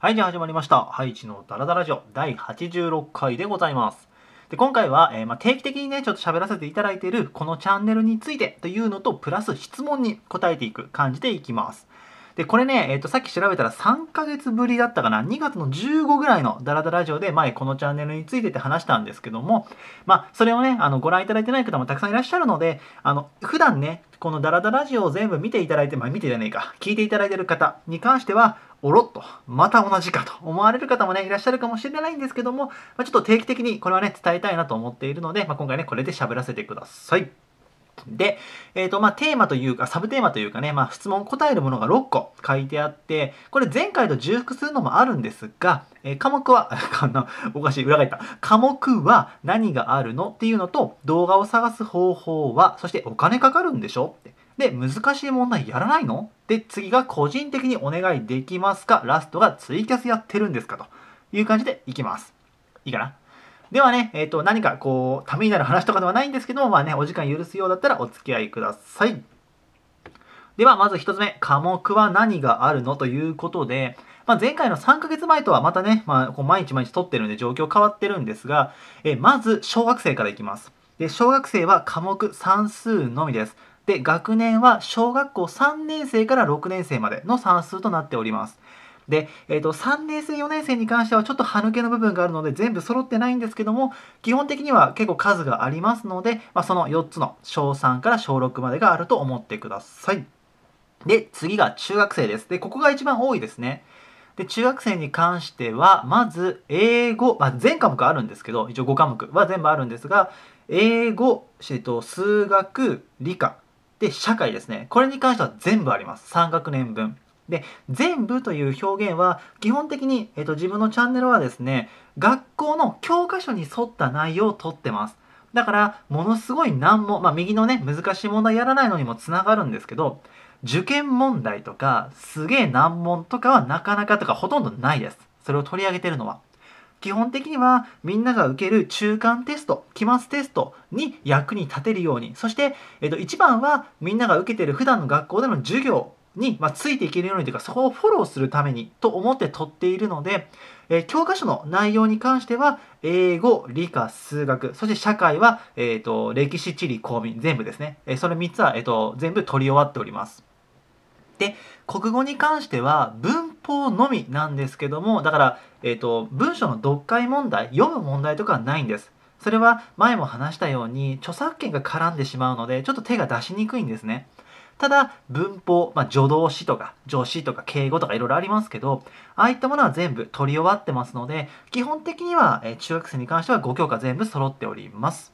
はい、じゃあ始まりました。ハイチのダラダラジオ第86回でございます。で今回は、えー、まあ、定期的にね、ちょっと喋らせていただいているこのチャンネルについてというのと、プラス質問に答えていく感じでいきます。で、これね、えっ、ー、と、さっき調べたら3ヶ月ぶりだったかな、2月の15ぐらいのダラダラジオで前このチャンネルについてって話したんですけども、まあ、それをね、あの、ご覧いただいてない方もたくさんいらっしゃるので、あの、普段ね、このダラダラジオを全部見ていただいて、まあ、見てじゃねえか、聞いていただいてる方に関しては、おろっと、また同じかと思われる方もね、いらっしゃるかもしれないんですけども、まあ、ちょっと定期的にこれはね、伝えたいなと思っているので、まあ、今回ね、これで喋らせてください。で、えっ、ー、と、まあ、テーマというか、サブテーマというかね、まあ、質問答えるものが6個書いてあって、これ前回と重複するのもあるんですが、えー、科目は、あの、おかしい、裏返った。科目は何があるのっていうのと、動画を探す方法は、そしてお金かかるんでしょって。で、難しい問題やらないので、次が個人的にお願いできますかラストがツイキャスやってるんですかという感じでいきます。いいかなではね、えっ、ー、と、何かこう、ためになる話とかではないんですけども、まあね、お時間許すようだったらお付き合いください。では、まず1つ目、科目は何があるのということで、まあ、前回の3ヶ月前とはまたね、まあ、こう毎日毎日撮ってるんで状況変わってるんですが、えまず、小学生からいきます。で、小学生は科目算数のみです。で、学年は小学校3年生から6年生までの算数となっております。で、えーと、3年生4年生に関してはちょっと歯抜けの部分があるので全部揃ってないんですけども基本的には結構数がありますので、まあ、その4つの小3から小6までがあると思ってくださいで次が中学生ですでここが一番多いですねで中学生に関してはまず英語、まあ、全科目あるんですけど一応5科目は全部あるんですが英語、えっと数学理科で、社会ですね。これに関しては全部あります。3学年分。で、全部という表現は、基本的に、えっと、自分のチャンネルはですね、学校の教科書に沿った内容をとってます。だから、ものすごい難問、まあ、右のね、難しい問題やらないのにもつながるんですけど、受験問題とか、すげえ難問とかはなかなかとかほとんどないです。それを取り上げてるのは。基本的にはみんなが受ける中間テスト期末テストに役に立てるようにそして、えっと一番はみんなが受けてる普段の学校での授業に、まあ、ついていけるようにというかそこをフォローするためにと思って取っているので、えー、教科書の内容に関しては英語理科数学そして社会は、えーと、歴史地理公民全部ですね、えー、その3つは、えーと、と全部取り終わっておりますで国語に関しては文法のみなんですけどもだから、えーと、文章の読解問題読む問題とかはないんですそれは前も話したように著作権が絡んでしまうのでちょっと手が出しにくいんですねただ文法、まあ、助動詞とか助詞とか敬語とかいろいろありますけどああいったものは全部取り終わってますので基本的には、えー、中学生に関しては5教科全部揃っております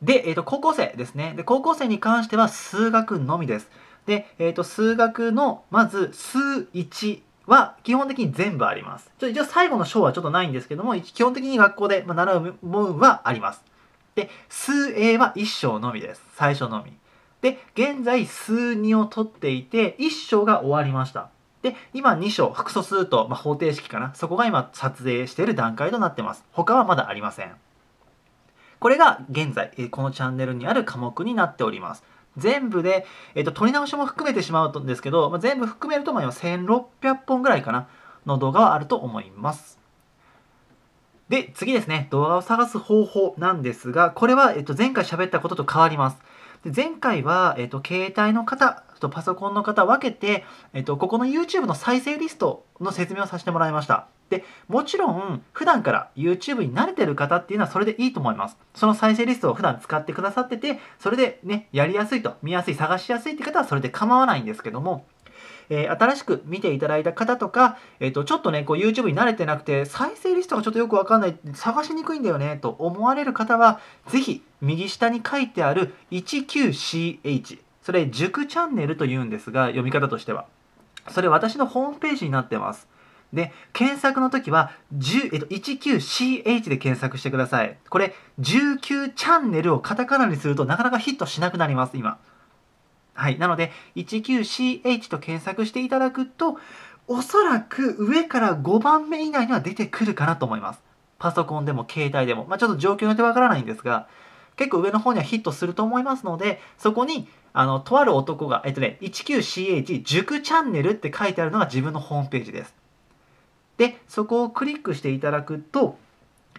で、えーと高校生ですねで高校生に関しては数学のみですで、えー、と数学のまず数1は基本的に全部あります。ちょ一応最後の章はちょっとないんですけども、基本的に学校で習うものはあります。で、数 A は1章のみです。最初のみ。で、現在数2を取っていて、1章が終わりました。で、今2章、複素数と、まあ、方程式かな。そこが今撮影している段階となってます。他はまだありません。これが現在、このチャンネルにある科目になっております。全部で、えっ、ー、と、撮り直しも含めてしまうんですけど、まあ、全部含めると、まあ、今1600本ぐらいかな、の動画はあると思います。で、次ですね、動画を探す方法なんですが、これは、えっと、前回喋ったことと変わります。で前回は、えっと、携帯の方とパソコンの方分けて、えっと、ここの YouTube の再生リストの説明をさせてもらいました。でもちろん普段から YouTube に慣れてる方っていうのはそれでいいと思いますその再生リストを普段使ってくださっててそれでねやりやすいと見やすい探しやすいって方はそれで構わないんですけどもえー、新しく見ていただいた方とか、えー、とちょっとね、こう YouTube に慣れてなくて、再生リストがちょっとよくわかんない、探しにくいんだよね、と思われる方は、是非右下に書いてある 19CH、それ、塾チャンネルというんですが、読み方としては。それ、私のホームページになってます。で、検索の時は、えっと、19CH で検索してください。これ、19チャンネルをカタカナにするとなかなかヒットしなくなります、今。はい。なので、19CH と検索していただくと、おそらく上から5番目以内には出てくるかなと思います。パソコンでも携帯でも。まあ、ちょっと状況によってわからないんですが、結構上の方にはヒットすると思いますので、そこに、あの、とある男が、えっとね、19CH 塾チャンネルって書いてあるのが自分のホームページです。でそこをクリックしていただくと、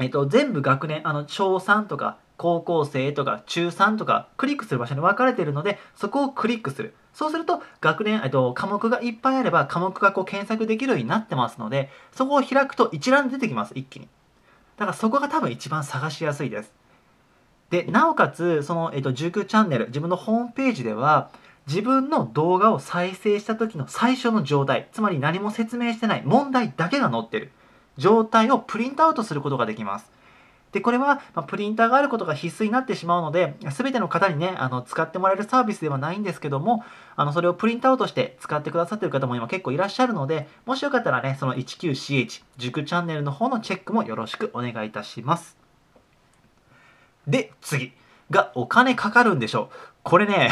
えっと、全部学年あの小3とか高校生とか中3とかクリックする場所に分かれているのでそこをクリックするそうすると学年、えっと、科目がいっぱいあれば科目がこう検索できるようになってますのでそこを開くと一覧出てきます一気にだからそこが多分一番探しやすいですでなおかつその、えっと、19チャンネル自分のホームページでは自分の動画を再生した時の最初の状態つまり何も説明してない問題だけが載ってる状態をプリントアウトすることができますでこれは、まプリンターがあることが必須になってしまうので全ての方にねあの使ってもらえるサービスではないんですけどもあのそれをプリントアウトして使ってくださってる方も今結構いらっしゃるのでもしよかったらねその 19CH 塾チャンネルの方のチェックもよろしくお願いいたしますで次がお金かかるんでしょうこれね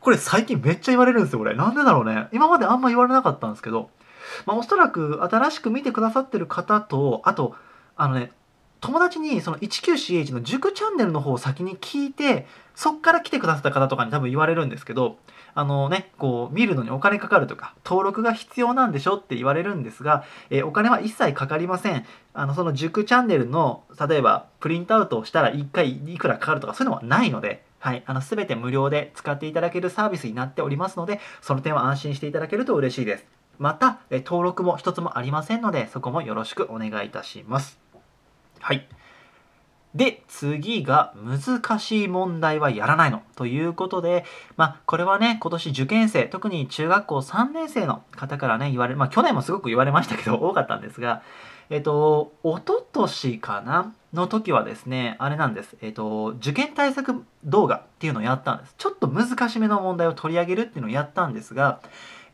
これ最近めっちゃ言われるんですよ、これ。なんでだろうね。今まであんま言われなかったんですけど、まあ、おそらく新しく見てくださってる方と、あと、あのね、友達にその 19CH の塾チャンネルの方を先に聞いて、そっから来てくださった方とかに多分言われるんですけど、あのね、こう、見るのにお金かかるとか、登録が必要なんでしょって言われるんですが、えー、お金は一切かかりません。あの、その塾チャンネルの、例えば、プリントアウトをしたら1回いくらかかるとか、そういうのはないので、はい、あの全て無料で使っていただけるサービスになっておりますので、その点は安心していただけると嬉しいです。また、え登録も一つもありませんので、そこもよろしくお願いいたします。はい。で、次が難しい問題はやらないのということで、まあ、これはね、今年受験生、特に中学校3年生の方からね、言われ、まあ、去年もすごく言われましたけど、多かったんですが、えっと、おととしかなの時はですね、あれなんです。えっと、受験対策動画っていうのをやったんです。ちょっと難しめの問題を取り上げるっていうのをやったんですが、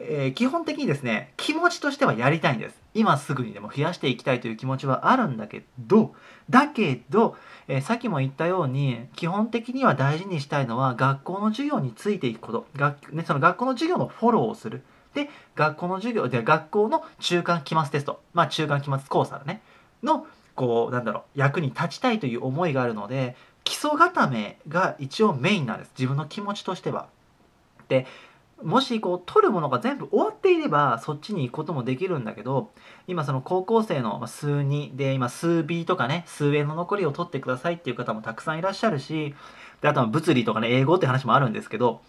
えー、基本的にですね、気持ちとしてはやりたいんです。今すぐにでも増やしていきたいという気持ちはあるんだけど、だけど、えー、さっきも言ったように、基本的には大事にしたいのは学校の授業についていくこと、学ね、その学校の授業のフォローをする。で、学校の授業、で学校の中間期末テスト、まあ中間期末講座ね、の、こう、なんだろう、役に立ちたいという思いがあるので、基礎固めが一応メインなんです。自分の気持ちとしては。で、もしこう取るものが全部終わっていればそっちに行くこともできるんだけど今その高校生の数2で今数 B とかね数 A の残りを取ってくださいっていう方もたくさんいらっしゃるしであとは物理とかね英語って話もあるんですけど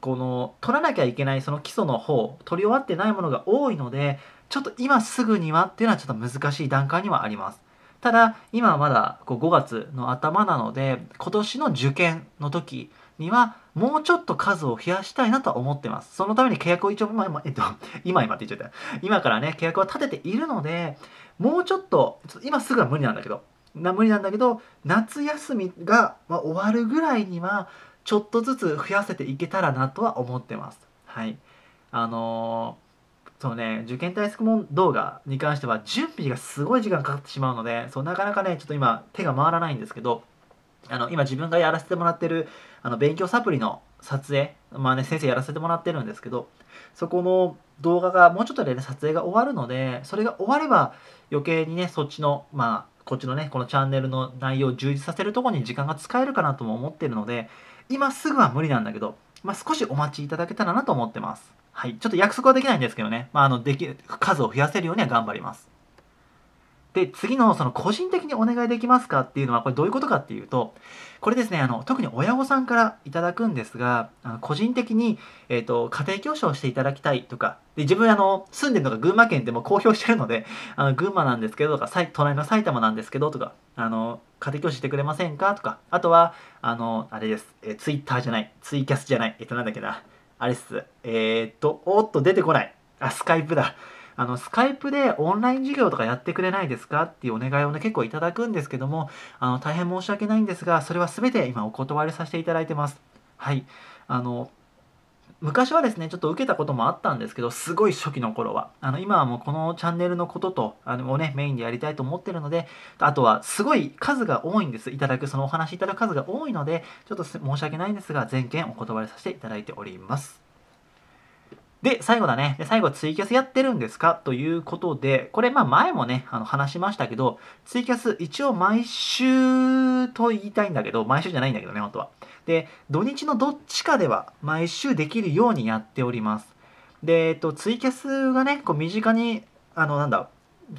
この取らなきゃいけないその基礎の方取り終わってないものが多いのでちょっと今すぐにはっていうのはちょっと難しい段階にはありますただ今はまだこう5月の頭なので今年の受験の時にはもうちょっと数を増やしたいなとは思ってますそのために契約を一応今今,、えっと、今今って言っちゃった今からね契約は立てているのでもうちょっと今すぐは無理なんだけどな無理なんだけど夏休みが、ま終わるぐらいにはちょっとずつ増やせていけたらなとは思ってます。はい。あのー、そうね、受験対策問動画に関しては準備がすごい時間かかってしまうので、そう、なかなかね、ちょっと今手が回らないんですけど、あの、今自分がやらせてもらってる、あの、勉強サプリの撮影、まあね、先生やらせてもらってるんですけど、そこの動画がもうちょっとでね、撮影が終わるので、それが終われば余計にね、そっちの、まあ、こっちのね、このチャンネルの内容を充実させるとこに時間が使えるかなとも思ってるので、今すぐは無理なんだけど、まあ、少しお待ちいただけたらなと思ってます。はい、ちょっと約束はできないんですけどね、まあ、あのできる、数を増やせるようには頑張ります。で、次のその個人的にお願いできますかっていうのは、これどういうことかっていうと、これですね、あの、特に親御さんからいただくんですが、あの個人的に、えっ、ー、と、家庭教師をしていただきたいとか、で、自分、あの、住んでるのが群馬県でも公表してるので、あの、群馬なんですけどとか、隣の埼玉なんですけどとか、あの、家庭教師してくれませんかとか、あとは、あの、あれです、えー、ツイッターじゃない、ツイキャスじゃない、えっ、ー、と、なんだっけな、あれっす、えっと、おっと、出てこない、あ、スカイプだ。あの、スカイプでオンライン授業とかやってくれないですかっていうお願いをね、結構いただくんですけども、あの、大変申し訳ないんですが、それは全て今お断りさせていただいてます。はい。あの、昔はですね、ちょっと受けたこともあったんですけど、すごい初期の頃は。あの、今はもうこのチャンネルのことと、あの、をね、メインでやりたいと思ってるので、あとは、すごい数が多いんです。いただく、そのお話いただく数が多いので、ちょっと申し訳ないんですが、全件お断りさせていただいております。で、最後だね。で、最後ツイキャスやってるんですかということで、これまあ前もね、あの話しましたけど、ツイキャス一応毎週と言いたいんだけど、毎週じゃないんだけどね、本当は。で、土日のどっちかでは毎週できるようにやっております。で、えっと、ツイキャスがね、こう身近に、あの、なんだ、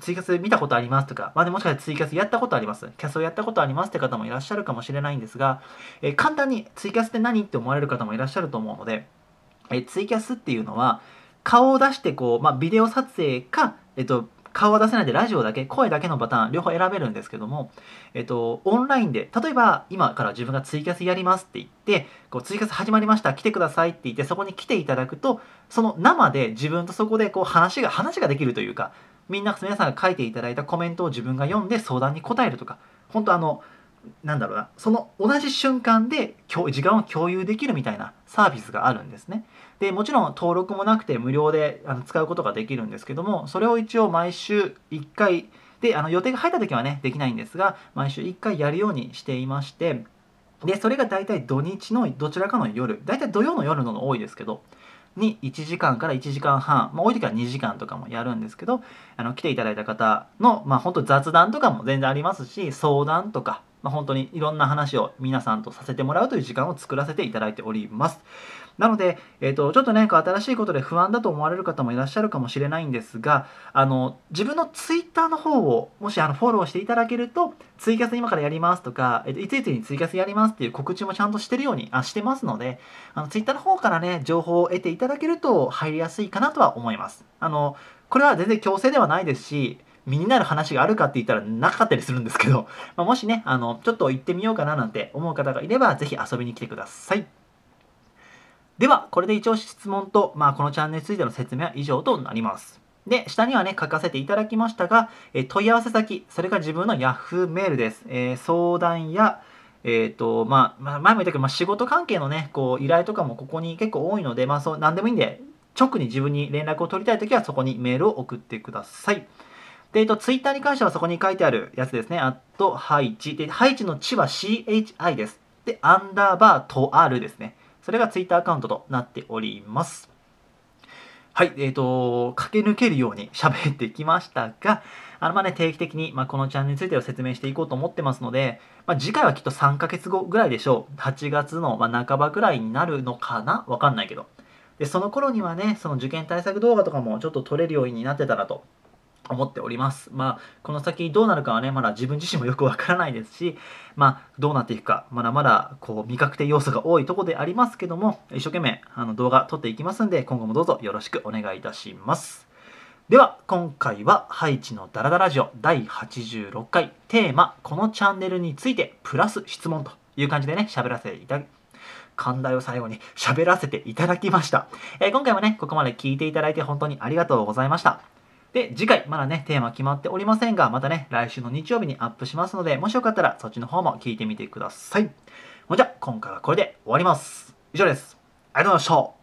ツイキャス見たことありますとか、まあ、でもしかしてツイキャスやったことあります、キャスをやったことありますって方もいらっしゃるかもしれないんですが、えー、簡単にツイキャスって何って思われる方もいらっしゃると思うので、えツイキャスっていうのは顔を出してこう、まあ、ビデオ撮影か、えっと、顔は出せないでラジオだけ声だけのパターン両方選べるんですけども、えっと、オンラインで例えば今から自分がツイキャスやりますって言ってこうツイキャス始まりました来てくださいって言ってそこに来ていただくとその生で自分とそこでこう話が話ができるというかみんな皆さんが書いていただいたコメントを自分が読んで相談に答えるとか本当あのなんだろうな、その同じ瞬間で時間を共有できるみたいなサービスがあるんですね。で、もちろん登録もなくて無料であの使うことができるんですけども、それを一応毎週1回、で、あの予定が入った時はね、できないんですが、毎週1回やるようにしていまして、で、それが大体土日のどちらかの夜、大体土曜の夜のの多いですけど、に1時間から1時間半、まあ、多い時は2時間とかもやるんですけどあの来ていただいた方の、まあ、本当雑談とかも全然ありますし相談とかまあ、本当にいろんな話を皆さんとさせてもらうという時間を作らせていただいております。なので、えーと、ちょっと何か新しいことで不安だと思われる方もいらっしゃるかもしれないんですが、あの自分の twitter の方をもしあのフォローしていただけると、ツイキャス今からやりますとか、えーと、いついつにツイキャスやりますっていう告知もちゃんとしてるようにあしてますので、あの twitter の方からね、情報を得ていただけると入りやすいかなとは思います。あのこれは全然強制ではないですし、身になる話があるかって言ったらなかったりするんですけど、まあ、もしね、あの、ちょっと行ってみようかななんて思う方がいれば、ぜひ遊びに来てください。では、これで一応質問と、まあ、このチャンネルについての説明は以上となります。で、下にはね、書かせていただきましたが、え問い合わせ先、それが自分の Yahoo メールです。えー、相談や、えっ、ー、と、まあ、前も言ったけど、まあ、仕事関係のね、こう、依頼とかもここに結構多いので、まあ、そう、なんでもいいんで、直に自分に連絡を取りたいときは、そこにメールを送ってください。で、えっと、ツイッターに関してはそこに書いてあるやつですね。アットハイチ。で、ハイチの地は CHI です。で、アンダーバーとあるですね。それがツイッターアカウントとなっております。はい、えっ、と、駆け抜けるように 喋ってきましたが、あのまあね、定期的に、まあ、このチャンネルについてを説明していこうと思ってますので、まあ、次回はきっと3ヶ月後ぐらいでしょう。8月の、まあ、半ばぐらいになるのかなわかんないけど。で、その頃にはね、その受験対策動画とかもちょっと撮れるようになってたらと思っております。まあ、この先どうなるかはね、まだ自分自身もよくわからないですし、まあ、どうなっていくか、まだまだ、こう、未確定要素が多いとこでありますけども、一生懸命、あの、動画撮っていきますんで、今後もどうぞよろしくお願いいたします。では、今回は、ハイチのダラダラジオ第86回、テーマ、このチャンネルについて、プラス質問という感じでね、喋らせていただき、寛大を最後に喋らせていただきました。えー、今回もね、ここまで聞いていただいて本当にありがとうございました。で、次回、まだね、テーマ決まっておりませんが、またね、来週の日曜日にアップしますので、もしよかったらそっちの方も聞いてみてください。ほんじゃ、今回はこれで終わります。以上です。ありがとうございました。